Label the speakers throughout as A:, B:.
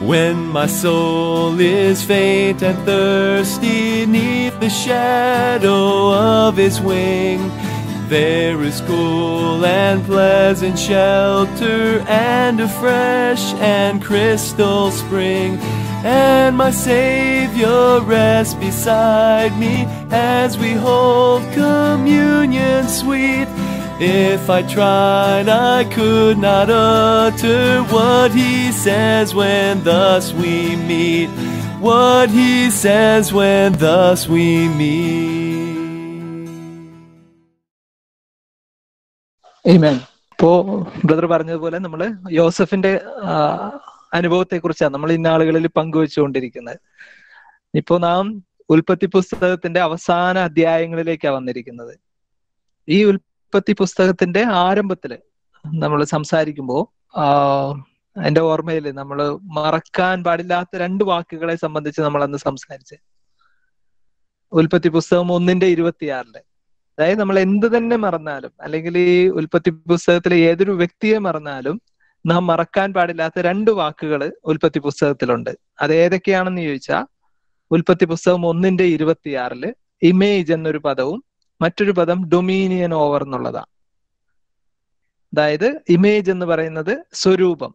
A: When my soul is faint and thirsty neath the shadow of his wing, there is cool and pleasant shelter and a fresh and crystal spring. And my Savior rests beside me as we hold communion sweet. If I tried, I could not utter what he says when thus we meet. What he says when thus we meet. Amen. ഇപ്പോ brother പറഞ്ഞതുപോലെ നമ്മൾ യോസഫിന്റെ അനുഭവത്തെ കുറിച്ചാണ് നമ്മൾ ഇന്ന ആളുകളിൽ പങ്കുവെച്ചുകൊണ്ടിരിക്കുന്നത് ഇപ്പോ നാം ഉൽപ്പത്തി പുസ്തകത്തിന്റെ അവസാന അധ്യായങ്ങളിലേക്കാണ് വന്നിരിക്കുന്നത് ഈ ഉൽ ഉൽപ്പത്തി പുസ്തകത്തിന്റെ ആരംഭത്തില് നമ്മൾ സംസാരിക്കുമ്പോൾ എന്റെ ഓർമ്മയിൽ നമ്മൾ മറക്കാൻ പാടില്ലാത്ത രണ്ട് വാക്കുകളെ സംബന്ധിച്ച് നമ്മൾ അന്ന് സംസാരിച്ച് ഉൽപ്പത്തി പുസ്തകം ഒന്നിന്റെ ഇരുപത്തിയാറില് അതായത് നമ്മൾ എന്ത് തന്നെ മറന്നാലും അല്ലെങ്കിൽ ഈ ഉൽപ്പത്തി പുസ്തകത്തിലെ ഏതൊരു വ്യക്തിയെ മറന്നാലും നാം മറക്കാൻ പാടില്ലാത്ത രണ്ട് വാക്കുകൾ ഉൽപ്പത്തി പുസ്തകത്തിലുണ്ട് അത് ഏതൊക്കെയാണെന്ന് ചോദിച്ചാൽ ഉൽപ്പത്തി പുസ്തകം ഒന്നിന്റെ ഇരുപത്തിയാറില് ഇമേജ് എന്നൊരു പദവും മറ്റൊരു പദം ഡൊമീനിയൻ ഓവർ എന്നുള്ളതാണ് അതായത് ഇമേജ് എന്ന് പറയുന്നത് സ്വരൂപം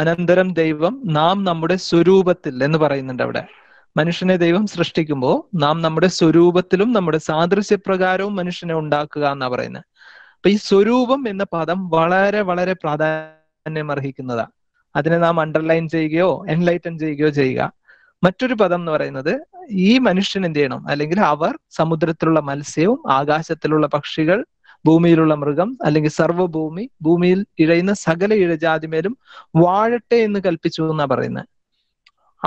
A: അനന്തരം ദൈവം നാം നമ്മുടെ സ്വരൂപത്തിൽ എന്ന് പറയുന്നുണ്ട് അവിടെ മനുഷ്യനെ ദൈവം സൃഷ്ടിക്കുമ്പോൾ നാം നമ്മുടെ സ്വരൂപത്തിലും നമ്മുടെ സാദൃശ്യപ്രകാരവും മനുഷ്യനെ ഉണ്ടാക്കുക എന്നാ പറയുന്നത് അപ്പൊ ഈ സ്വരൂപം എന്ന പദം വളരെ വളരെ പ്രാധാന്യം അർഹിക്കുന്നതാണ് അതിനെ നാം അണ്ടർലൈൻ ചെയ്യുകയോ എൻലൈറ്റൻ ചെയ്യുകയോ ചെയ്യുക മറ്റൊരു പദം എന്ന് പറയുന്നത് ഈ മനുഷ്യൻ എന്ത് ചെയ്യണം അല്ലെങ്കിൽ അവർ സമുദ്രത്തിലുള്ള മത്സ്യവും ആകാശത്തിലുള്ള പക്ഷികൾ ഭൂമിയിലുള്ള മൃഗം അല്ലെങ്കിൽ സർവ്വഭൂമി ഭൂമിയിൽ ഇഴയുന്ന സകല ഇഴജാതിമേലും വാഴട്ടെ എന്ന് കൽപ്പിച്ചു എന്നാ പറയുന്നത്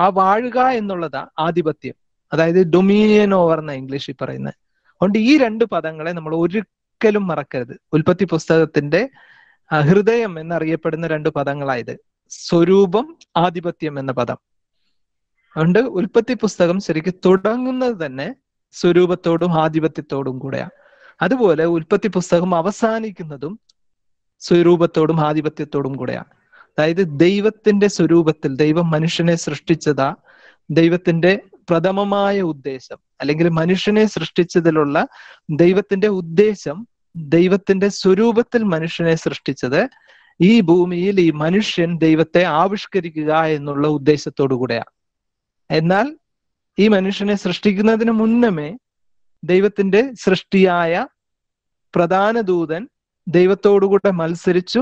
A: ആ വാഴുക എന്നുള്ളതാ ആധിപത്യം അതായത് ഡൊമിനിയൻ ഓവർ എന്ന ഇംഗ്ലീഷിൽ പറയുന്നത് അതുകൊണ്ട് ഈ രണ്ട് പദങ്ങളെ നമ്മൾ ഒരിക്കലും മറക്കരുത് ഉൽപ്പത്തി പുസ്തകത്തിന്റെ ഹൃദയം എന്നറിയപ്പെടുന്ന രണ്ട് പദങ്ങളായത് സ്വരൂപം ആധിപത്യം എന്ന പദം അതുകൊണ്ട് ഉൽപ്പത്തി പുസ്തകം ശരിക്കും തുടങ്ങുന്നത് തന്നെ സ്വരൂപത്തോടും ആധിപത്യത്തോടും കൂടെയാണ് അതുപോലെ ഉൽപ്പത്തി പുസ്തകം അവസാനിക്കുന്നതും സ്വരൂപത്തോടും ആധിപത്യത്തോടും കൂടെയാണ് അതായത് ദൈവത്തിന്റെ സ്വരൂപത്തിൽ ദൈവം മനുഷ്യനെ സൃഷ്ടിച്ചതാ ദൈവത്തിന്റെ പ്രഥമമായ ഉദ്ദേശം അല്ലെങ്കിൽ മനുഷ്യനെ സൃഷ്ടിച്ചതിലുള്ള ദൈവത്തിന്റെ ഉദ്ദേശം ദൈവത്തിന്റെ സ്വരൂപത്തിൽ മനുഷ്യനെ സൃഷ്ടിച്ചത് ഈ ഭൂമിയിൽ ഈ മനുഷ്യൻ ദൈവത്തെ ആവിഷ്കരിക്കുക എന്നുള്ള ഉദ്ദേശത്തോടു കൂടെയാണ് എന്നാൽ ഈ മനുഷ്യനെ സൃഷ്ടിക്കുന്നതിന് മുന്നമേ ദൈവത്തിന്റെ സൃഷ്ടിയായ പ്രധാന ദൂതൻ ദൈവത്തോടുകൂടെ മത്സരിച്ചു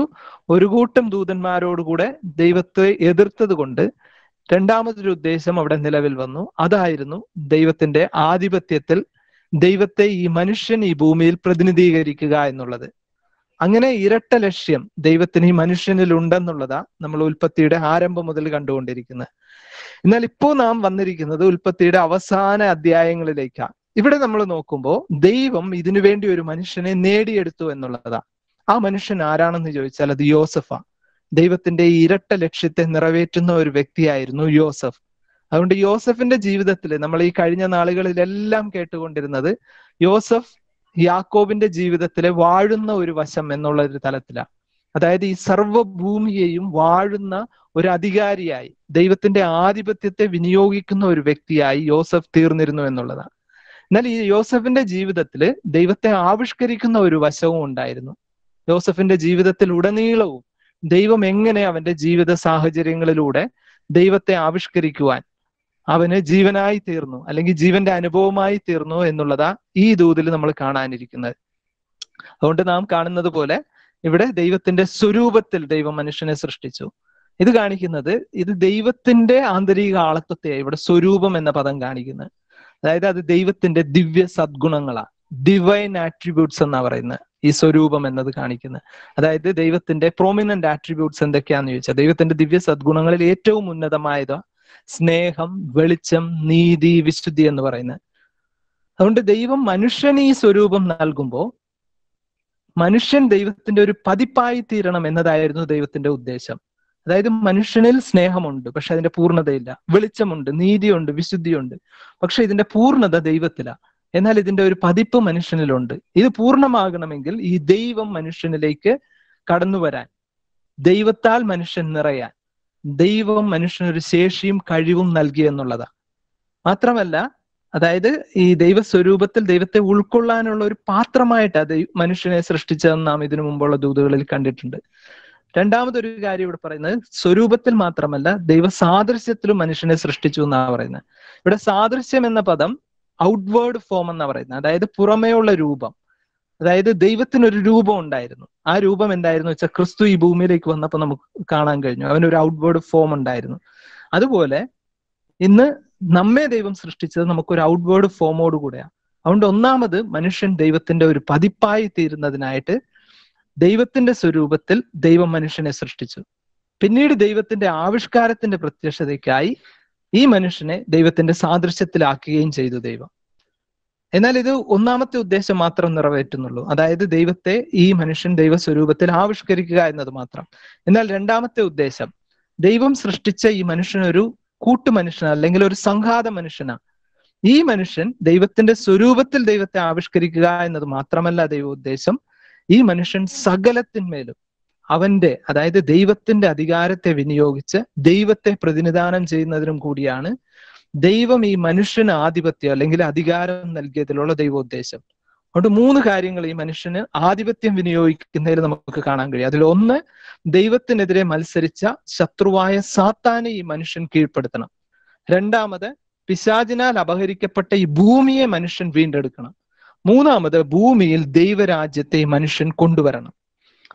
A: ഒരു കൂട്ടം ദൂതന്മാരോടുകൂടെ ദൈവത്തെ എതിർത്തത് കൊണ്ട് രണ്ടാമതൊരു ഉദ്ദേശം അവിടെ നിലവിൽ വന്നു അതായിരുന്നു ദൈവത്തിന്റെ ആധിപത്യത്തിൽ ദൈവത്തെ ഈ മനുഷ്യൻ ഈ ഭൂമിയിൽ പ്രതിനിധീകരിക്കുക എന്നുള്ളത് അങ്ങനെ ഇരട്ട ലക്ഷ്യം ദൈവത്തിന് ഈ മനുഷ്യനിൽ ഉണ്ടെന്നുള്ളതാ നമ്മൾ ഉൽപ്പത്തിയുടെ ആരംഭം മുതൽ കണ്ടുകൊണ്ടിരിക്കുന്നത് എന്നാൽ ഇപ്പോൾ നാം വന്നിരിക്കുന്നത് ഉൽപ്പത്തിയുടെ അവസാന അധ്യായങ്ങളിലേക്കാണ് ഇവിടെ നമ്മൾ നോക്കുമ്പോൾ ദൈവം ഇതിനു വേണ്ടി ഒരു മനുഷ്യനെ നേടിയെടുത്തു എന്നുള്ളതാണ് ആ മനുഷ്യൻ ആരാണെന്ന് ചോദിച്ചാൽ അത് യോസഫ ദൈവത്തിന്റെ ഇരട്ട ലക്ഷ്യത്തെ നിറവേറ്റുന്ന ഒരു വ്യക്തിയായിരുന്നു യോസഫ് അതുകൊണ്ട് യോസഫിന്റെ ജീവിതത്തിൽ നമ്മൾ ഈ കഴിഞ്ഞ നാളുകളിലെല്ലാം കേട്ടുകൊണ്ടിരുന്നത് യോസഫ് യാക്കോബിന്റെ ജീവിതത്തിലെ വാഴുന്ന ഒരു വശം എന്നുള്ള ഒരു തലത്തിലാണ് അതായത് ഈ സർവഭൂമിയെയും വാഴുന്ന ഒരു അധികാരിയായി ദൈവത്തിന്റെ ആധിപത്യത്തെ വിനിയോഗിക്കുന്ന ഒരു വ്യക്തിയായി യോസഫ് തീർന്നിരുന്നു എന്നുള്ളതാണ് എന്നാൽ ഈ യോസഫിന്റെ ജീവിതത്തിൽ ദൈവത്തെ ആവിഷ്കരിക്കുന്ന ഒരു വശവും ഉണ്ടായിരുന്നു യോസഫിന്റെ ജീവിതത്തിൽ ഉടനീളവും ദൈവം എങ്ങനെ അവന്റെ ജീവിത സാഹചര്യങ്ങളിലൂടെ ദൈവത്തെ ആവിഷ്കരിക്കുവാൻ അവന് ജീവനായി തീർന്നു അല്ലെങ്കിൽ ജീവന്റെ അനുഭവമായി തീർന്നു എന്നുള്ളതാ ഈ ദൂതിൽ നമ്മൾ കാണാനിരിക്കുന്നത് അതുകൊണ്ട് നാം കാണുന്നത് പോലെ ഇവിടെ ദൈവത്തിന്റെ സ്വരൂപത്തിൽ ദൈവം മനുഷ്യനെ സൃഷ്ടിച്ചു ഇത് കാണിക്കുന്നത് ഇത് ദൈവത്തിന്റെ ആന്തരിക ആളത്വത്തെ ഇവിടെ സ്വരൂപം എന്ന പദം കാണിക്കുന്നത് അതായത് അത് ദൈവത്തിന്റെ ദിവ്യ സദ്ഗുണങ്ങളാണ് ഡിവൈൻ ആട്രിബ്യൂട്ട്സ് എന്നാ പറയുന്നത് ഈ സ്വരൂപം എന്നത് കാണിക്കുന്നത് അതായത് ദൈവത്തിന്റെ പ്രോമിനന്റ് ആട്രിബ്യൂട്ട്സ് എന്തൊക്കെയാന്ന് ചോദിച്ചാൽ ദൈവത്തിന്റെ ദിവ്യ സദ്ഗുണങ്ങളിൽ ഏറ്റവും ഉന്നതമായതോ സ്നേഹം വെളിച്ചം നീതി വിശുദ്ധി എന്ന് പറയുന്നത് അതുകൊണ്ട് ദൈവം മനുഷ്യന് ഈ സ്വരൂപം നൽകുമ്പോൾ മനുഷ്യൻ ദൈവത്തിന്റെ ഒരു പതിപ്പായി തീരണം എന്നതായിരുന്നു ദൈവത്തിന്റെ ഉദ്ദേശം അതായത് മനുഷ്യനിൽ സ്നേഹമുണ്ട് പക്ഷെ അതിന്റെ പൂർണ്ണതയില്ല വെളിച്ചമുണ്ട് നീതിയുണ്ട് വിശുദ്ധിയുണ്ട് പക്ഷെ ഇതിന്റെ പൂർണ്ണത ദൈവത്തിലാണ് എന്നാൽ ഇതിന്റെ ഒരു പതിപ്പ് മനുഷ്യനിലുണ്ട് ഇത് പൂർണ്ണമാകണമെങ്കിൽ ഈ ദൈവം മനുഷ്യനിലേക്ക് കടന്നു വരാൻ ദൈവത്താൽ മനുഷ്യൻ നിറയാൻ ദൈവം മനുഷ്യനൊരു ശേഷിയും കഴിവും നൽകി എന്നുള്ളതാ മാത്രമല്ല അതായത് ഈ ദൈവസ്വരൂപത്തിൽ ദൈവത്തെ ഉൾക്കൊള്ളാനുള്ള ഒരു പാത്രമായിട്ട് അത് മനുഷ്യനെ സൃഷ്ടിച്ചതെന്ന് നാം ഇതിനു മുമ്പുള്ള ദൂതുകളിൽ കണ്ടിട്ടുണ്ട് രണ്ടാമതൊരു കാര്യം ഇവിടെ പറയുന്നത് സ്വരൂപത്തിൽ മാത്രമല്ല ദൈവ സാദൃശ്യത്തിലും മനുഷ്യനെ സൃഷ്ടിച്ചു എന്നാണ് പറയുന്നത് ഇവിടെ സാദൃശ്യം എന്ന പദം ഔട്ട്വേർഡ് ഫോം എന്നാണ് പറയുന്നത് അതായത് പുറമേയുള്ള രൂപം അതായത് ദൈവത്തിനൊരു രൂപം ഉണ്ടായിരുന്നു ആ രൂപം എന്തായിരുന്നു വെച്ചാൽ ക്രിസ്തു ഈ ഭൂമിയിലേക്ക് വന്നപ്പോൾ നമുക്ക് കാണാൻ കഴിഞ്ഞു അവനൊരു ഔട്ട്വേർഡ് ഫോം ഉണ്ടായിരുന്നു അതുപോലെ ഇന്ന് നമ്മെ ദൈവം സൃഷ്ടിച്ചത് നമുക്കൊരു ഔട്ട്വേർഡ് ഫോമോട് കൂടെയാണ് അതുകൊണ്ട് ഒന്നാമത് മനുഷ്യൻ ദൈവത്തിന്റെ ഒരു പതിപ്പായി തീരുന്നതിനായിട്ട് ദൈവത്തിന്റെ സ്വരൂപത്തിൽ ദൈവം മനുഷ്യനെ സൃഷ്ടിച്ചു പിന്നീട് ദൈവത്തിന്റെ ആവിഷ്കാരത്തിന്റെ പ്രത്യക്ഷതയ്ക്കായി ഈ മനുഷ്യനെ ദൈവത്തിന്റെ സാദൃശ്യത്തിലാക്കുകയും ചെയ്തു ദൈവം എന്നാൽ ഇത് ഒന്നാമത്തെ ഉദ്ദേശം മാത്രം നിറവേറ്റുന്നുള്ളൂ അതായത് ദൈവത്തെ ഈ മനുഷ്യൻ ദൈവ സ്വരൂപത്തിൽ ആവിഷ്കരിക്കുക എന്നത് മാത്രം എന്നാൽ രണ്ടാമത്തെ ഉദ്ദേശം ദൈവം സൃഷ്ടിച്ച ഈ മനുഷ്യനൊരു മനുഷ്യനാ അല്ലെങ്കിൽ ഒരു സംഘാത മനുഷ്യനാ ഈ മനുഷ്യൻ ദൈവത്തിന്റെ സ്വരൂപത്തിൽ ദൈവത്തെ ആവിഷ്കരിക്കുക എന്നത് മാത്രമല്ല ദൈവ ഉദ്ദേശം ഈ മനുഷ്യൻ സകലത്തിന്മേലും അവന്റെ അതായത് ദൈവത്തിന്റെ അധികാരത്തെ വിനിയോഗിച്ച് ദൈവത്തെ പ്രതിനിധാനം ചെയ്യുന്നതിനും കൂടിയാണ് ദൈവം ഈ മനുഷ്യന് ആധിപത്യം അല്ലെങ്കിൽ അധികാരം നൽകിയതിലുള്ള ദൈവോദ്ദേശം അതുകൊണ്ട് മൂന്ന് കാര്യങ്ങൾ ഈ മനുഷ്യന് ആധിപത്യം വിനിയോഗിക്കുന്നതിൽ നമുക്ക് കാണാൻ കഴിയും അതിൽ ഒന്ന് ദൈവത്തിനെതിരെ മത്സരിച്ച ശത്രുവായ സാത്താനെ ഈ മനുഷ്യൻ കീഴ്പ്പെടുത്തണം രണ്ടാമത് പിശാചിനാൽ അപഹരിക്കപ്പെട്ട ഈ ഭൂമിയെ മനുഷ്യൻ വീണ്ടെടുക്കണം മൂന്നാമത് ഭൂമിയിൽ ദൈവരാജ്യത്തെ മനുഷ്യൻ കൊണ്ടുവരണം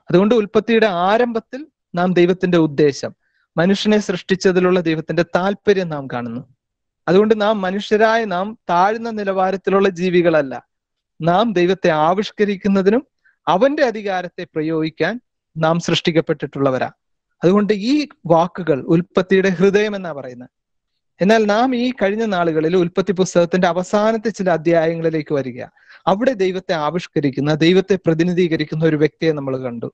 A: അതുകൊണ്ട് ഉൽപ്പത്തിയുടെ ആരംഭത്തിൽ നാം ദൈവത്തിന്റെ ഉദ്ദേശം മനുഷ്യനെ സൃഷ്ടിച്ചതിലുള്ള ദൈവത്തിന്റെ താല്പര്യം നാം കാണുന്നു അതുകൊണ്ട് നാം മനുഷ്യരായ നാം താഴ്ന്ന നിലവാരത്തിലുള്ള ജീവികളല്ല നാം ദൈവത്തെ ആവിഷ്കരിക്കുന്നതിനും അവന്റെ അധികാരത്തെ പ്രയോഗിക്കാൻ നാം സൃഷ്ടിക്കപ്പെട്ടിട്ടുള്ളവരാ അതുകൊണ്ട് ഈ വാക്കുകൾ ഉൽപ്പത്തിയുടെ ഹൃദയം എന്നാ പറയുന്നത് എന്നാൽ നാം ഈ കഴിഞ്ഞ നാളുകളിൽ ഉൽപ്പത്തി പുസ്തകത്തിന്റെ അവസാനത്തെ ചില അധ്യായങ്ങളിലേക്ക് വരിക അവിടെ ദൈവത്തെ ആവിഷ്കരിക്കുന്ന ദൈവത്തെ പ്രതിനിധീകരിക്കുന്ന ഒരു വ്യക്തിയെ നമ്മൾ കണ്ടു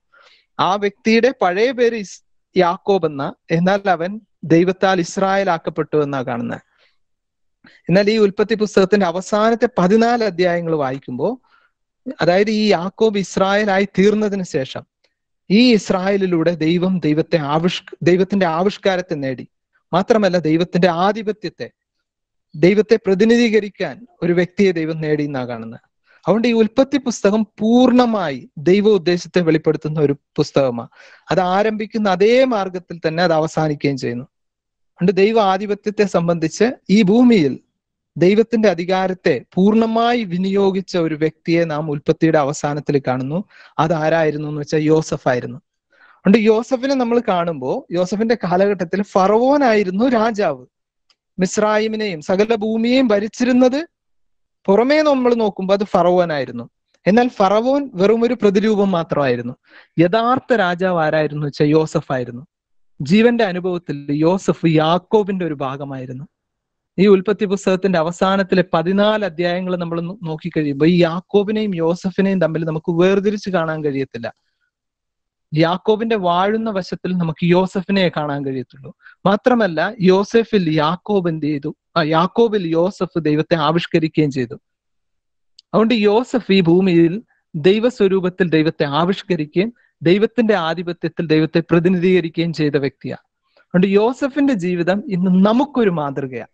A: ആ വ്യക്തിയുടെ പഴയ പേര് യാക്കോബ് എന്ന എന്നാൽ അവൻ ദൈവത്താൽ ഇസ്രായേൽ ആക്കപ്പെട്ടു എന്നാ കാണുന്നത് എന്നാൽ ഈ ഉൽപ്പത്തി പുസ്തകത്തിന്റെ അവസാനത്തെ പതിനാല് അധ്യായങ്ങൾ വായിക്കുമ്പോൾ അതായത് ഈ യാക്കോബ് ഇസ്രായേലായി തീർന്നതിന് ശേഷം ഈ ഇസ്രായേലിലൂടെ ദൈവം ദൈവത്തെ ആവിഷ് ദൈവത്തിന്റെ ആവിഷ്കാരത്തെ നേടി മാത്രമല്ല ദൈവത്തിന്റെ ആധിപത്യത്തെ ദൈവത്തെ പ്രതിനിധീകരിക്കാൻ ഒരു വ്യക്തിയെ ദൈവം നേടി എന്നാ കാണുന്നത് അതുകൊണ്ട് ഈ ഉൽപ്പത്തി പുസ്തകം പൂർണ്ണമായി ദൈവ ഉദ്ദേശത്തെ വെളിപ്പെടുത്തുന്ന ഒരു പുസ്തകമാണ് അത് ആരംഭിക്കുന്ന അതേ മാർഗത്തിൽ തന്നെ അത് അവസാനിക്കുകയും ചെയ്യുന്നു അണ്ട് ദൈവ ആധിപത്യത്തെ സംബന്ധിച്ച് ഈ ഭൂമിയിൽ ദൈവത്തിന്റെ അധികാരത്തെ പൂർണ്ണമായി വിനിയോഗിച്ച ഒരു വ്യക്തിയെ നാം ഉൽപ്പത്തിയുടെ അവസാനത്തിൽ കാണുന്നു അതാരായിരുന്നു എന്ന് വെച്ചാൽ യോസഫ് ആയിരുന്നു അതുകൊണ്ട് യോസഫിനെ നമ്മൾ കാണുമ്പോൾ യോസഫിന്റെ കാലഘട്ടത്തിൽ ഫറവോനായിരുന്നു രാജാവ് മിസ്രായിമിനെയും സകല ഭൂമിയെയും ഭരിച്ചിരുന്നത് പുറമേ നമ്മൾ നോക്കുമ്പോൾ അത് ഫറവോനായിരുന്നു എന്നാൽ ഫറവോൻ വെറും ഒരു പ്രതിരൂപം മാത്രമായിരുന്നു യഥാർത്ഥ രാജാവ് ആരായിരുന്നു വെച്ചാൽ യോസഫ് ആയിരുന്നു ജീവന്റെ അനുഭവത്തിൽ യോസഫ് യാക്കോബിന്റെ ഒരു ഭാഗമായിരുന്നു ഈ ഉൽപ്പത്തി പുസ്തകത്തിന്റെ അവസാനത്തിലെ പതിനാല് അധ്യായങ്ങൾ നമ്മൾ നോക്കിക്കഴിയുമ്പോൾ ഈ യാക്കോബിനെയും യോസഫിനെയും തമ്മിൽ നമുക്ക് വേർതിരിച്ച് കാണാൻ കഴിയത്തില്ല യാക്കോബിന്റെ വാഴുന്ന വശത്തിൽ നമുക്ക് യോസഫിനെ കാണാൻ കഴിയത്തുള്ളൂ മാത്രമല്ല യോസഫിൽ യാക്കോബ് എന്ത് ചെയ്തു ആ യാക്കോബിൽ യോസഫ് ദൈവത്തെ ആവിഷ്കരിക്കുകയും ചെയ്തു അതുകൊണ്ട് യോസഫ് ഈ ഭൂമിയിൽ ദൈവസ്വരൂപത്തിൽ ദൈവത്തെ ആവിഷ്കരിക്കുകയും ദൈവത്തിന്റെ ആധിപത്യത്തിൽ ദൈവത്തെ പ്രതിനിധീകരിക്കുകയും ചെയ്ത വ്യക്തിയാണ് അതുകൊണ്ട് യോസഫിന്റെ ജീവിതം ഇന്ന് നമുക്കൊരു മാതൃകയാണ്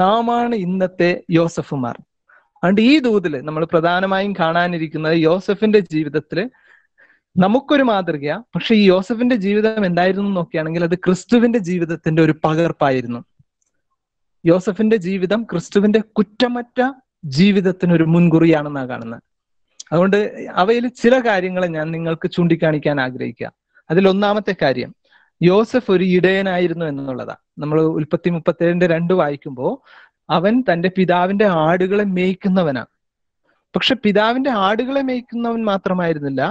A: നാമാണ് ഇന്നത്തെ യോസഫുമാർ അതുകൊണ്ട് ഈ ദൂതില് നമ്മൾ പ്രധാനമായും കാണാനിരിക്കുന്നത് യോസഫിന്റെ ജീവിതത്തില് നമുക്കൊരു മാതൃകയാണ് പക്ഷെ ഈ യോസഫിന്റെ ജീവിതം എന്തായിരുന്നു നോക്കുകയാണെങ്കിൽ അത് ക്രിസ്തുവിന്റെ ജീവിതത്തിന്റെ ഒരു പകർപ്പായിരുന്നു യോസഫിന്റെ ജീവിതം ക്രിസ്തുവിന്റെ കുറ്റമറ്റ ജീവിതത്തിന് ഒരു മുൻകുറിയാണെന്നാണ് കാണുന്നത് അതുകൊണ്ട് അവയിൽ ചില കാര്യങ്ങളെ ഞാൻ നിങ്ങൾക്ക് ചൂണ്ടിക്കാണിക്കാൻ ആഗ്രഹിക്കുക അതിൽ ഒന്നാമത്തെ കാര്യം യോസഫ് ഒരു ഇടയനായിരുന്നു എന്നുള്ളതാണ് നമ്മൾ ഉൽപ്പത്തി മുപ്പത്തേഴിന്റെ രണ്ട് വായിക്കുമ്പോൾ അവൻ തന്റെ പിതാവിന്റെ ആടുകളെ മേയ്ക്കുന്നവനാണ് പക്ഷെ പിതാവിന്റെ ആടുകളെ മേയ്ക്കുന്നവൻ മാത്രമായിരുന്നില്ല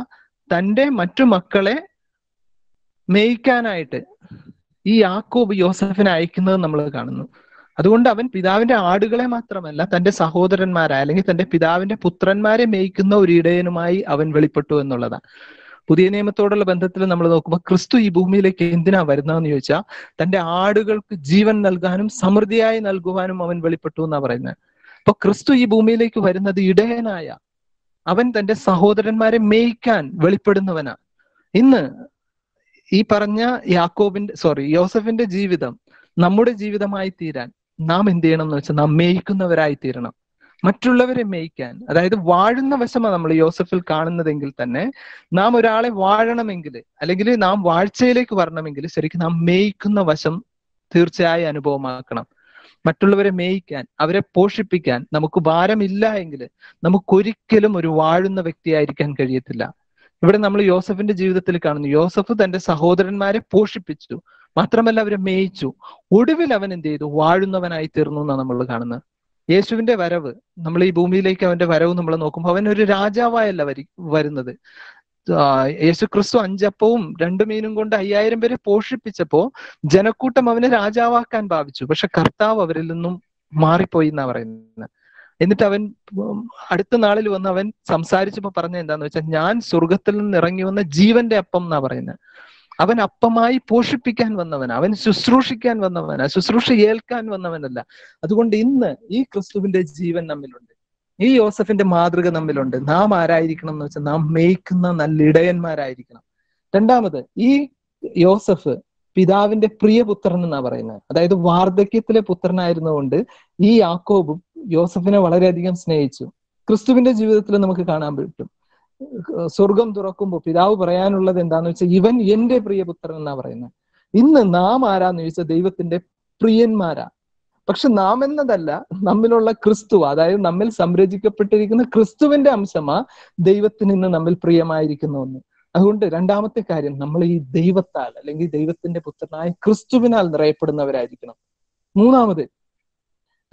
A: തന്റെ മറ്റു മക്കളെ മേയ്ക്കാനായിട്ട് ഈ യാക്കോബ് യോസഫിനെ അയക്കുന്നത് നമ്മൾ കാണുന്നു അതുകൊണ്ട് അവൻ പിതാവിന്റെ ആടുകളെ മാത്രമല്ല തന്റെ സഹോദരന്മാരെ അല്ലെങ്കിൽ തന്റെ പിതാവിന്റെ പുത്രന്മാരെ മേയ്ക്കുന്ന ഒരു ഇടയനുമായി അവൻ വെളിപ്പെട്ടു എന്നുള്ളതാണ് പുതിയ നിയമത്തോടുള്ള ബന്ധത്തിൽ നമ്മൾ നോക്കുമ്പോൾ ക്രിസ്തു ഈ ഭൂമിയിലേക്ക് എന്തിനാ വരുന്നതെന്ന് ചോദിച്ചാൽ തന്റെ ആടുകൾക്ക് ജീവൻ നൽകാനും സമൃദ്ധിയായി നൽകുവാനും അവൻ വെളിപ്പെട്ടു എന്നാ പറയുന്നത് അപ്പൊ ക്രിസ്തു ഈ ഭൂമിയിലേക്ക് വരുന്നത് ഇടയനായ അവൻ തന്റെ സഹോദരന്മാരെ മേയ്ക്കാൻ വെളിപ്പെടുന്നവനാ ഇന്ന് ഈ പറഞ്ഞ യാക്കോബിന്റെ സോറി യോസഫിന്റെ ജീവിതം നമ്മുടെ ജീവിതമായി തീരാൻ നാം എന്ത് ചെയ്യണം എന്ന് വെച്ചാൽ നാം മേയിക്കുന്നവരായി തീരണം മറ്റുള്ളവരെ മേയിക്കാൻ അതായത് വാഴുന്ന വശമാണ് നമ്മൾ യോസഫിൽ കാണുന്നതെങ്കിൽ തന്നെ നാം ഒരാളെ വാഴണമെങ്കിൽ അല്ലെങ്കിൽ നാം വാഴ്ചയിലേക്ക് വരണമെങ്കിൽ ശരിക്കും നാം മേയിക്കുന്ന വശം തീർച്ചയായും അനുഭവമാക്കണം മറ്റുള്ളവരെ മേയിക്കാൻ അവരെ പോഷിപ്പിക്കാൻ നമുക്ക് ഭാരമില്ല എങ്കിൽ നമുക്കൊരിക്കലും ഒരു വാഴുന്ന വ്യക്തിയായിരിക്കാൻ കഴിയത്തില്ല ഇവിടെ നമ്മൾ യോസഫിന്റെ ജീവിതത്തിൽ കാണുന്നു യോസഫ് തന്റെ സഹോദരന്മാരെ പോഷിപ്പിച്ചു മാത്രമല്ല അവരെ മേയിച്ചു ഒടുവിൽ അവൻ എന്ത് ചെയ്തു വാഴുന്നവനായി തീർന്നു എന്നാണ് നമ്മൾ കാണുന്നത് യേശുവിന്റെ വരവ് നമ്മൾ ഈ ഭൂമിയിലേക്ക് അവന്റെ വരവ് നമ്മൾ നോക്കുമ്പോൾ അവൻ ഒരു രാജാവായല്ല വരി വരുന്നത് യേശു ക്രിസ്തു അഞ്ചപ്പവും രണ്ടു മീനും കൊണ്ട് അയ്യായിരം പേരെ പോഷിപ്പിച്ചപ്പോ ജനക്കൂട്ടം അവനെ രാജാവാക്കാൻ ഭാവിച്ചു പക്ഷെ കർത്താവ് അവരിൽ നിന്നും മാറിപ്പോയി എന്നാ പറയുന്നത് എന്നിട്ട് അവൻ അടുത്ത നാളിൽ വന്ന് അവൻ സംസാരിച്ചപ്പോ പറഞ്ഞ എന്താന്ന് വെച്ചാൽ ഞാൻ സ്വർഗത്തിൽ നിന്ന് ഇറങ്ങി വന്ന ജീവന്റെ അപ്പം എന്നാ പറയുന്നത് അവൻ അപ്പമായി പോഷിപ്പിക്കാൻ വന്നവൻ അവൻ ശുശ്രൂഷിക്കാൻ വന്നവൻ ആ ശുശ്രൂഷ ഏൽക്കാൻ വന്നവനല്ല അതുകൊണ്ട് ഇന്ന് ഈ ക്രിസ്തുവിന്റെ ജീവൻ നമ്മിലുണ്ട് ഈ യോസഫിന്റെ മാതൃക നമ്മിലുണ്ട് നാം ആരായിരിക്കണം എന്ന് വെച്ചാൽ നാം മേയ്ക്കുന്ന നല്ല ഇടയന്മാരായിരിക്കണം രണ്ടാമത് ഈ യോസഫ് പിതാവിന്റെ പ്രിയപുത്രൻ എന്നാണ് പറയുന്നത് അതായത് വാർദ്ധക്യത്തിലെ പുത്രനായിരുന്നുകൊണ്ട് ഈ യാക്കോബും യോസഫിനെ വളരെയധികം സ്നേഹിച്ചു ക്രിസ്തുവിന്റെ ജീവിതത്തിൽ നമുക്ക് കാണാൻ പറ്റും സ്വർഗം തുറക്കുമ്പോൾ പിതാവ് പറയാനുള്ളത് എന്താന്ന് വെച്ചാൽ ഇവൻ എന്റെ പ്രിയപുത്രൻ എന്നാ പറയുന്നത് ഇന്ന് നാം ആരാന്ന് ചോദിച്ചാൽ ദൈവത്തിന്റെ പ്രിയന്മാരാ പക്ഷെ നാം എന്നതല്ല നമ്മിലുള്ള ക്രിസ്തു അതായത് നമ്മിൽ സംരചിക്കപ്പെട്ടിരിക്കുന്ന ക്രിസ്തുവിന്റെ അംശമാ ദൈവത്തിന് ഇന്ന് നമ്മിൽ പ്രിയമായിരിക്കുന്ന ഒന്ന് അതുകൊണ്ട് രണ്ടാമത്തെ കാര്യം നമ്മൾ ഈ ദൈവത്താൽ അല്ലെങ്കിൽ ദൈവത്തിന്റെ പുത്രനായ ക്രിസ്തുവിനാൽ നിറയപ്പെടുന്നവരായിരിക്കണം മൂന്നാമത്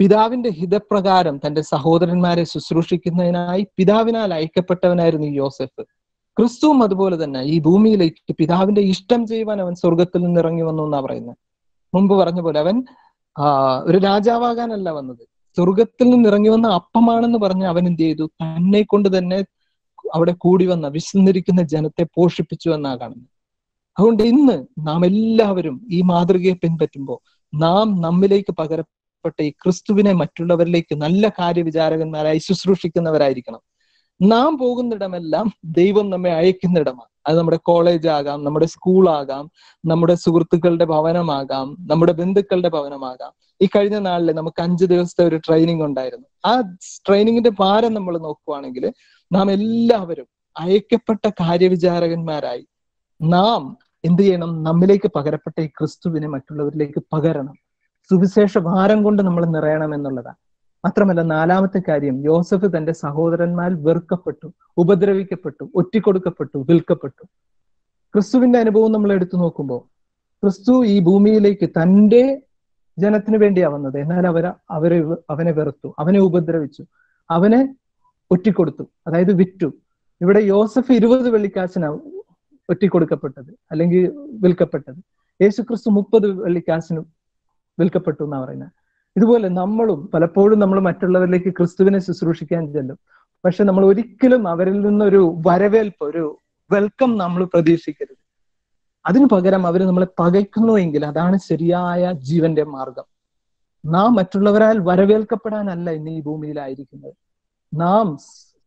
A: പിതാവിന്റെ ഹിതപ്രകാരം തന്റെ സഹോദരന്മാരെ ശുശ്രൂഷിക്കുന്നതിനായി പിതാവിനാൽ അയക്കപ്പെട്ടവനായിരുന്നു യോസെഫ് ക്രിസ്തുവും അതുപോലെ തന്നെ ഈ ഭൂമിയിലേക്ക് പിതാവിന്റെ ഇഷ്ടം ചെയ്യുവാൻ അവൻ സ്വർഗത്തിൽ നിന്ന് ഇറങ്ങി വന്നു എന്നാ പറയുന്നത് മുമ്പ് പറഞ്ഞ പോലെ അവൻ ഒരു രാജാവാകാനല്ല വന്നത് സ്വർഗത്തിൽ നിന്ന് ഇറങ്ങി വന്ന അപ്പമാണെന്ന് പറഞ്ഞ് അവൻ എന്ത് ചെയ്തു തന്നെ കൊണ്ട് തന്നെ അവിടെ കൂടി വന്ന വിശന്നിരിക്കുന്ന ജനത്തെ പോഷിപ്പിച്ചു എന്നാ കാണുന്നത് അതുകൊണ്ട് ഇന്ന് നാം എല്ലാവരും ഈ മാതൃകയെ പിൻപറ്റുമ്പോൾ നാം നമ്മിലേക്ക് പകരം ബന്ധപ്പെട്ട ഈ ക്രിസ്തുവിനെ മറ്റുള്ളവരിലേക്ക് നല്ല കാര്യവിചാരകന്മാരായി ശുശ്രൂഷിക്കുന്നവരായിരിക്കണം നാം പോകുന്നിടമെല്ലാം ദൈവം നമ്മെ അയക്കുന്നിടമാണ് അത് നമ്മുടെ കോളേജ് ആകാം നമ്മുടെ സ്കൂൾ ആകാം നമ്മുടെ സുഹൃത്തുക്കളുടെ ഭവനമാകാം നമ്മുടെ ബന്ധുക്കളുടെ ഭവനമാകാം ഈ കഴിഞ്ഞ നാളില് നമുക്ക് അഞ്ച് ദിവസത്തെ ഒരു ട്രെയിനിങ് ഉണ്ടായിരുന്നു ആ ട്രെയിനിങ്ങിന്റെ ഭാരം നമ്മൾ നോക്കുവാണെങ്കിൽ നാം എല്ലാവരും അയക്കപ്പെട്ട കാര്യവിചാരകന്മാരായി നാം എന്ത് ചെയ്യണം നമ്മിലേക്ക് പകരപ്പെട്ട ഈ ക്രിസ്തുവിനെ മറ്റുള്ളവരിലേക്ക് പകരണം സുവിശേഷ ഭാരം കൊണ്ട് നമ്മൾ നിറയണം എന്നുള്ളതാണ് മാത്രമല്ല നാലാമത്തെ കാര്യം യോസഫ് തന്റെ സഹോദരന്മാർ വെറുക്കപ്പെട്ടു ഉപദ്രവിക്കപ്പെട്ടു ഒറ്റിക്കൊടുക്കപ്പെട്ടു വിൽക്കപ്പെട്ടു ക്രിസ്തുവിന്റെ അനുഭവം നമ്മൾ എടുത്തു നോക്കുമ്പോൾ ക്രിസ്തു ഈ ഭൂമിയിലേക്ക് തന്റെ ജനത്തിന് വേണ്ടിയാ വന്നത് എന്നാൽ അവർ അവരെ അവനെ വെറുത്തു അവനെ ഉപദ്രവിച്ചു അവനെ ഒറ്റിക്കൊടുത്തു അതായത് വിറ്റു ഇവിടെ യോസഫ് ഇരുപത് വെള്ളിക്കാശിനാണ് ഒറ്റിക്കൊടുക്കപ്പെട്ടത് അല്ലെങ്കിൽ വിൽക്കപ്പെട്ടത് യേശു ക്രിസ്തു മുപ്പത് വെള്ളിക്കാശനും വിൽക്കപ്പെട്ടു എന്നാ പറയുന്നത് ഇതുപോലെ നമ്മളും പലപ്പോഴും നമ്മൾ മറ്റുള്ളവരിലേക്ക് ക്രിസ്തുവിനെ ശുശ്രൂഷിക്കാൻ ചെല്ലും പക്ഷെ നമ്മൾ ഒരിക്കലും അവരിൽ നിന്നൊരു വരവേൽപ്പ് ഒരു വെൽക്കം നമ്മൾ പ്രതീക്ഷിക്കരുത് അതിനു പകരം അവർ നമ്മളെ എങ്കിൽ അതാണ് ശരിയായ ജീവന്റെ മാർഗം നാം മറ്റുള്ളവരാൽ വരവേൽക്കപ്പെടാനല്ല ഇന്ന് ഈ ഭൂമിയിലായിരിക്കുന്നത് നാം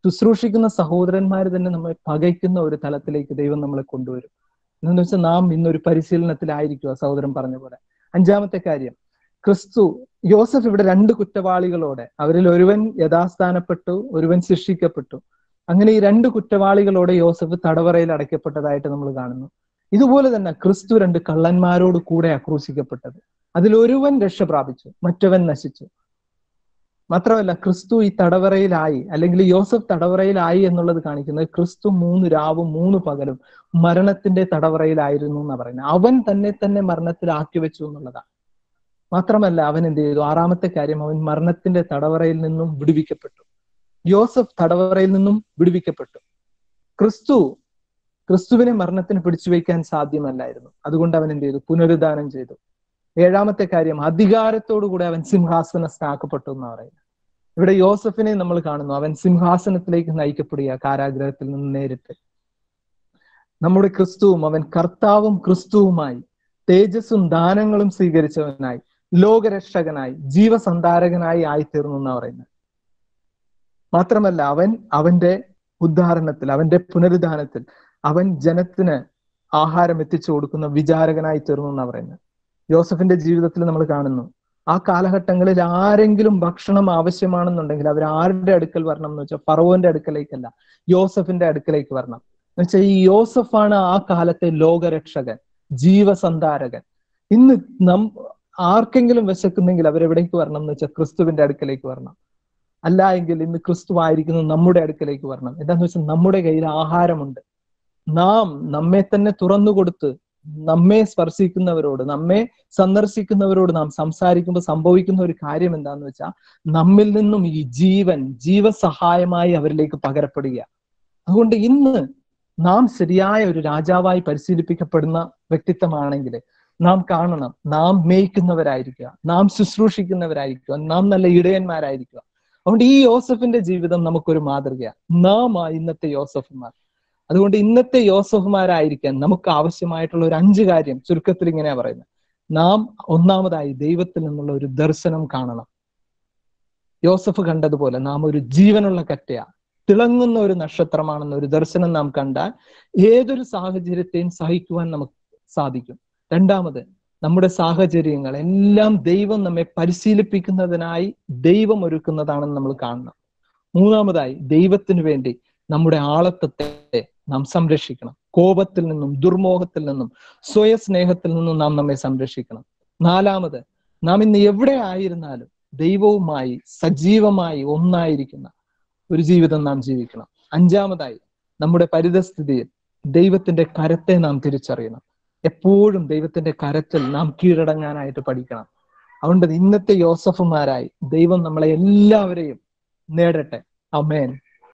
A: ശുശ്രൂഷിക്കുന്ന സഹോദരന്മാർ തന്നെ നമ്മളെ പകയ്ക്കുന്ന ഒരു തലത്തിലേക്ക് ദൈവം നമ്മളെ കൊണ്ടുവരും എന്നുവെച്ചാൽ നാം ഇന്നൊരു പരിശീലനത്തിലായിരിക്കുക സഹോദരൻ പറഞ്ഞ പോലെ അഞ്ചാമത്തെ കാര്യം ക്രിസ്തു യോസഫ് ഇവിടെ രണ്ട് കുറ്റവാളികളോടെ അവരിൽ ഒരുവൻ യഥാസ്ഥാനപ്പെട്ടു ഒരുവൻ ശിക്ഷിക്കപ്പെട്ടു അങ്ങനെ ഈ രണ്ട് കുറ്റവാളികളോടെ യോസഫ് തടവറയിൽ അടയ്ക്കപ്പെട്ടതായിട്ട് നമ്മൾ കാണുന്നു ഇതുപോലെ തന്നെ ക്രിസ്തു രണ്ട് കള്ളന്മാരോട് കൂടെ ആക്രൂശിക്കപ്പെട്ടത് അതിലൊരുവൻ രക്ഷ പ്രാപിച്ചു മറ്റവൻ നശിച്ചു മാത്രമല്ല ക്രിസ്തു ഈ തടവറയിലായി അല്ലെങ്കിൽ യോസഫ് തടവറയിലായി എന്നുള്ളത് കാണിക്കുന്നത് ക്രിസ്തു മൂന്ന് രാവും മൂന്ന് പകലും മരണത്തിന്റെ തടവറയിലായിരുന്നു എന്നാണ് പറയുന്നത് അവൻ തന്നെ തന്നെ മരണത്തിൽ ആക്കി വെച്ചു എന്നുള്ളതാണ് മാത്രമല്ല അവൻ എന്ത് ചെയ്തു ആറാമത്തെ കാര്യം അവൻ മരണത്തിന്റെ തടവറയിൽ നിന്നും വിടുവിക്കപ്പെട്ടു യോസഫ് തടവറയിൽ നിന്നും വിടുവിക്കപ്പെട്ടു ക്രിസ്തു ക്രിസ്തുവിനെ മരണത്തിന് പിടിച്ചു വയ്ക്കാൻ സാധ്യമല്ലായിരുന്നു അതുകൊണ്ട് അവൻ എന്ത് ചെയ്തു പുനരുദ്ധാനം ചെയ്തു ഏഴാമത്തെ കാര്യം അധികാരത്തോടുകൂടി അവൻ സിംഹാസനസ്ഥാക്കപ്പെട്ടു എന്ന് പറയുന്നത് ഇവിടെ യോസഫിനെ നമ്മൾ കാണുന്നു അവൻ സിംഹാസനത്തിലേക്ക് നയിക്കപ്പെടുക കാരാഗ്രഹത്തിൽ നിന്ന് നേരിട്ട് നമ്മുടെ ക്രിസ്തുവും അവൻ കർത്താവും ക്രിസ്തുവുമായി തേജസ്സും ദാനങ്ങളും സ്വീകരിച്ചവനായി ലോകരക്ഷകനായി ജീവസന്ധാരകനായി ആയിത്തീർന്നു എന്നാ പറയുന്നത് മാത്രമല്ല അവൻ അവന്റെ ഉദ്ധാരണത്തിൽ അവന്റെ പുനരുദ്ധാനത്തിൽ അവൻ ജനത്തിന് ആഹാരം എത്തിച്ചു കൊടുക്കുന്ന വിചാരകനായി തീർന്നു എന്നാ പറയുന്നത് യോസഫിന്റെ ജീവിതത്തിൽ നമ്മൾ കാണുന്നു ആ കാലഘട്ടങ്ങളിൽ ആരെങ്കിലും ഭക്ഷണം ആവശ്യമാണെന്നുണ്ടെങ്കിൽ അവർ ആരുടെ അടുക്കൽ വരണം എന്ന് വെച്ചാൽ ഫറവോന്റെ അടുക്കലേക്കല്ല യോസഫിന്റെ അടുക്കലേക്ക് വരണം എന്ന് വെച്ചാൽ ഈ യോസഫാണ് ആ കാലത്തെ ലോകരക്ഷകൻ ജീവസന്ധാരകൻ ഇന്ന് നം ആർക്കെങ്കിലും വിശക്കുന്നെങ്കിൽ അവരെവിടേക്ക് വരണം എന്ന് വെച്ചാൽ ക്രിസ്തുവിന്റെ അടുക്കലേക്ക് വരണം അല്ല എങ്കിൽ ഇന്ന് ക്രിസ്തു ആയിരിക്കുന്നത് നമ്മുടെ അടുക്കലേക്ക് വരണം എന്താന്ന് വെച്ചാൽ നമ്മുടെ കയ്യിൽ ആഹാരമുണ്ട് നാം നമ്മെ തന്നെ തുറന്നു കൊടുത്ത് നമ്മെ സ്പർശിക്കുന്നവരോട് നമ്മെ സന്ദർശിക്കുന്നവരോട് നാം സംസാരിക്കുമ്പോൾ സംഭവിക്കുന്ന ഒരു കാര്യം എന്താന്ന് വെച്ചാൽ നമ്മിൽ നിന്നും ഈ ജീവൻ ജീവസഹായമായി അവരിലേക്ക് പകരപ്പെടുക അതുകൊണ്ട് ഇന്ന് നാം ശരിയായ ഒരു രാജാവായി പരിശീലിപ്പിക്കപ്പെടുന്ന വ്യക്തിത്വമാണെങ്കിൽ നാം കാണണം നാം മേയ്ക്കുന്നവരായിരിക്കുക നാം ശുശ്രൂഷിക്കുന്നവരായിരിക്കുക നാം നല്ല ഇടയന്മാരായിരിക്കുക അതുകൊണ്ട് ഈ യോസഫിന്റെ ജീവിതം നമുക്കൊരു മാതൃകയാണ് നാം ആ ഇന്നത്തെ യോസഫുമാർ അതുകൊണ്ട് ഇന്നത്തെ യോസഫുമാരായിരിക്കാൻ നമുക്ക് ആവശ്യമായിട്ടുള്ള ഒരു അഞ്ച് കാര്യം ചുരുക്കത്തിൽ ഇങ്ങനെയാ പറയുന്നത് നാം ഒന്നാമതായി ദൈവത്തിൽ നിന്നുള്ള ഒരു ദർശനം കാണണം യോസഫ് കണ്ടതുപോലെ നാം ഒരു ജീവനുള്ള കറ്റയാ തിളങ്ങുന്ന ഒരു നക്ഷത്രമാണെന്ന ഒരു ദർശനം നാം കണ്ടാൽ ഏതൊരു സാഹചര്യത്തെയും സഹിക്കുവാൻ നമുക്ക് സാധിക്കും രണ്ടാമത് നമ്മുടെ സാഹചര്യങ്ങൾ എല്ലാം ദൈവം നമ്മെ പരിശീലിപ്പിക്കുന്നതിനായി ദൈവം ഒരുക്കുന്നതാണെന്ന് നമ്മൾ കാണണം മൂന്നാമതായി ദൈവത്തിന് വേണ്ടി നമ്മുടെ ആളത്വത്തെ നാം സംരക്ഷിക്കണം കോപത്തിൽ നിന്നും ദുർമോഹത്തിൽ നിന്നും സ്വയസ്നേഹത്തിൽ നിന്നും നാം നമ്മെ സംരക്ഷിക്കണം നാലാമത് നാം ഇന്ന് എവിടെ ആയിരുന്നാലും ദൈവവുമായി സജീവമായി ഒന്നായിരിക്കുന്ന ഒരു ജീവിതം നാം ജീവിക്കണം അഞ്ചാമതായി നമ്മുടെ പരിതസ്ഥിതിയിൽ ദൈവത്തിന്റെ കരത്തെ നാം തിരിച്ചറിയണം എപ്പോഴും ദൈവത്തിന്റെ കരത്തിൽ നാം കീഴടങ്ങാനായിട്ട് പഠിക്കണം അതുകൊണ്ട് ഇന്നത്തെ യോസഫുമാരായി ദൈവം നമ്മളെ എല്ലാവരെയും നേടട്ടെ അമേൻ